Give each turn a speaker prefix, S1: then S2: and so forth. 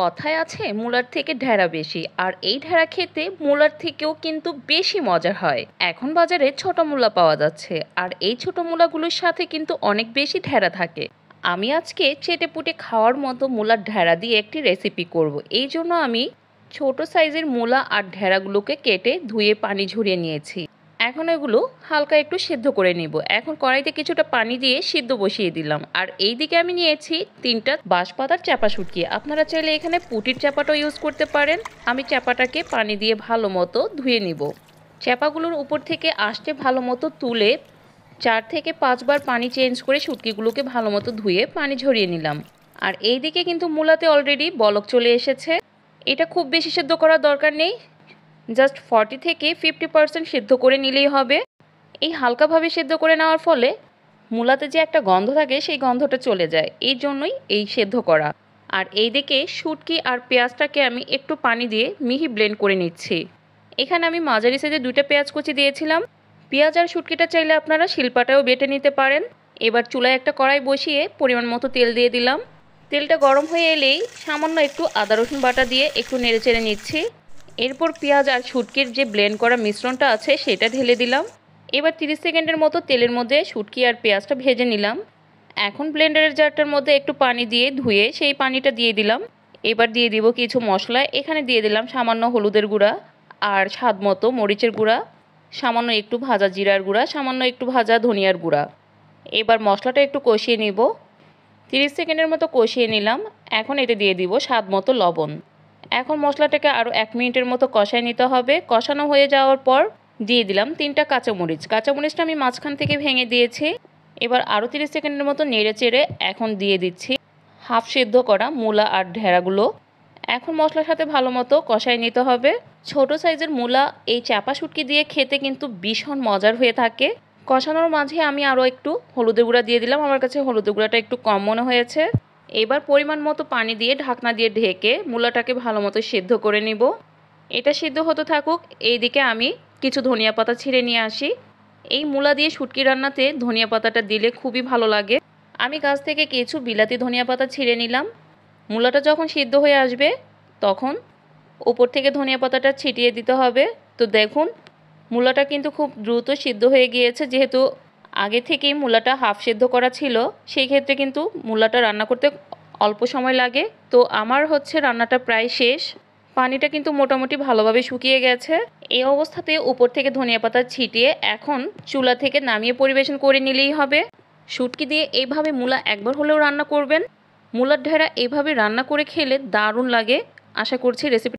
S1: কথায় আছে মূলার থেকে ঢেঁড়া বেশি আর এই ঢেড়া খেতে মূলার থেকেও কিন্তু বেশি মজা হয় এখন বাজারে ছোট মূলা পাওয়া যাচ্ছে আর এই ছোট মূলাগুলোর সাথে কিন্তু অনেক বেশি ঢেড়া থাকে আমি আজকে চেটে পুটে খাওয়ার মতো মূলার ঢেড়া দিয়ে একটি রেসিপি করব। এই জন্য আমি ছোট সাইজের মূলা আর ঢেড়াগুলোকে কেটে ধুয়ে পানি ঝরিয়ে নিয়েছি এখন এগুলো হালকা একটু সেদ্ধ করে নিব এখন কড়াইতে কিছুটা পানি দিয়ে সিদ্ধ বসিয়ে দিলাম আর এই দিকে আমি নিয়েছি তিনটা বাঁশপাতার চাপা শুটকি আপনারা চাইলে এখানে পুটির চাপাটাও ইউজ করতে পারেন আমি চাপাটাকে পানি দিয়ে ভালো মতো ধুয়ে নিব চাপাগুলোর উপর থেকে আসতে ভালো মতো তুলে চার থেকে পাঁচবার পানি চেঞ্জ করে শুটকিগুলোকে ভালো মতো ধুয়ে পানি ঝরিয়ে নিলাম আর এই দিকে কিন্তু মূলাতে অলরেডি বলক চলে এসেছে এটা খুব বেশি সেদ্ধ করার দরকার নেই জাস্ট ফর্টি থেকে ফিফটি পার্সেন্ট সেদ্ধ করে নিলেই হবে এই হালকাভাবে সেদ্ধ করে নেওয়ার ফলে মূলাতে যে একটা গন্ধ থাকে সেই গন্ধটা চলে যায় এই জন্যই এই সেদ্ধ করা আর এই দিকে শুটকি আর পেঁয়াজটাকে আমি একটু পানি দিয়ে মিহি ব্লেন্ড করে নিচ্ছি এখানে আমি মাঝারি সাইজে দুইটা পেঁয়াজ কুচি দিয়েছিলাম পেঁয়াজ আর শুটকিটা চাইলে আপনারা শিলপাটাও বেটে নিতে পারেন এবার চুলায় একটা কড়াই বসিয়ে পরিমাণ মতো তেল দিয়ে দিলাম তেলটা গরম হয়ে এলেই সামান্য একটু আদা রসুন বাটা দিয়ে একটু নেড়ে চেড়ে নিচ্ছি এরপর পেঁয়াজ আর শুটকির যে ব্লেন্ড করা মিশ্রণটা আছে সেটা ঢেলে দিলাম এবার 30 সেকেন্ডের মতো তেলের মধ্যে শুটকি আর পেঁয়াজটা ভেজে নিলাম এখন ব্লেন্ডারের জারটার মধ্যে একটু পানি দিয়ে ধুয়ে সেই পানিটা দিয়ে দিলাম এবার দিয়ে দিব কিছু মশলা এখানে দিয়ে দিলাম সামান্য হলুদের গুঁড়া আর স্বাদ মতো মরিচের গুঁড়া সামান্য একটু ভাজা জিরার গুঁড়া সামান্য একটু ভাজা ধনিয়ার গুঁড়া এবার মশলাটা একটু কষিয়ে নিব 30 সেকেন্ডের মতো কষিয়ে নিলাম এখন এতে দিয়ে দিব স্বাদ মতো লবণ এখন মশলাটাকে আরও এক মিনিটের মতো কষায় নিতে হবে কষানো হয়ে যাওয়ার পর দিয়ে দিলাম তিনটা কাঁচামরিচ কাঁচামরিচটা আমি মাঝখান থেকে ভেঙে দিয়েছি এবার আরও তিরিশ সেকেন্ডের মতো নেড়ে চেড়ে এখন দিয়ে দিচ্ছি হাফ সিদ্ধ করা মূলা আর ঢেঁড়াগুলো এখন মশলার সাথে ভালো মতো কষায় নিতে হবে ছোট সাইজের মূলা এই চাপা শুটকি দিয়ে খেতে কিন্তু ভীষণ মজার হয়ে থাকে কষানোর মাঝে আমি আরও একটু হলুদের গুঁড়া দিয়ে দিলাম আমার কাছে হলুদের গুঁড়াটা একটু কম মনে হয়েছে এবার পরিমাণ মতো পানি দিয়ে ঢাকনা দিয়ে ঢেকে মূলাটাকে ভালো মতো সেদ্ধ করে নিব এটা সিদ্ধ হতে থাকুক এইদিকে আমি কিছু ধনিয়া পাতা ছিঁড়ে নিয়ে আসি এই মূলা দিয়ে শুটকি রান্নাতে ধনিয়া পাতাটা দিলে খুবই ভালো লাগে আমি গাছ থেকে কিছু বিলাতি ধনিয়া পাতা ছিঁড়ে নিলাম মূলাটা যখন সিদ্ধ হয়ে আসবে তখন ওপর থেকে ধনিয়া পাতাটা ছিটিয়ে দিতে হবে তো দেখুন মূলাটা কিন্তু খুব দ্রুত সিদ্ধ হয়ে গিয়েছে যেহেতু আগে থেকেই মূলাটা হাফ সেদ্ধ করা ছিল সেই ক্ষেত্রে কিন্তু মূলাটা রান্না করতে অল্প সময় লাগে তো আমার হচ্ছে রান্নাটা প্রায় শেষ পানিটা কিন্তু মোটামুটি ভালোভাবে শুকিয়ে গেছে এই অবস্থাতে উপর থেকে ধনিয়া পাতা ছিটিয়ে এখন চুলা থেকে নামিয়ে পরিবেশন করে নিলেই হবে সুটকি দিয়ে এইভাবে মূলা একবার হলেও রান্না করবেন মূলার ঢেরা এইভাবে রান্না করে খেলে দারুণ লাগে আশা করছি রেসিপি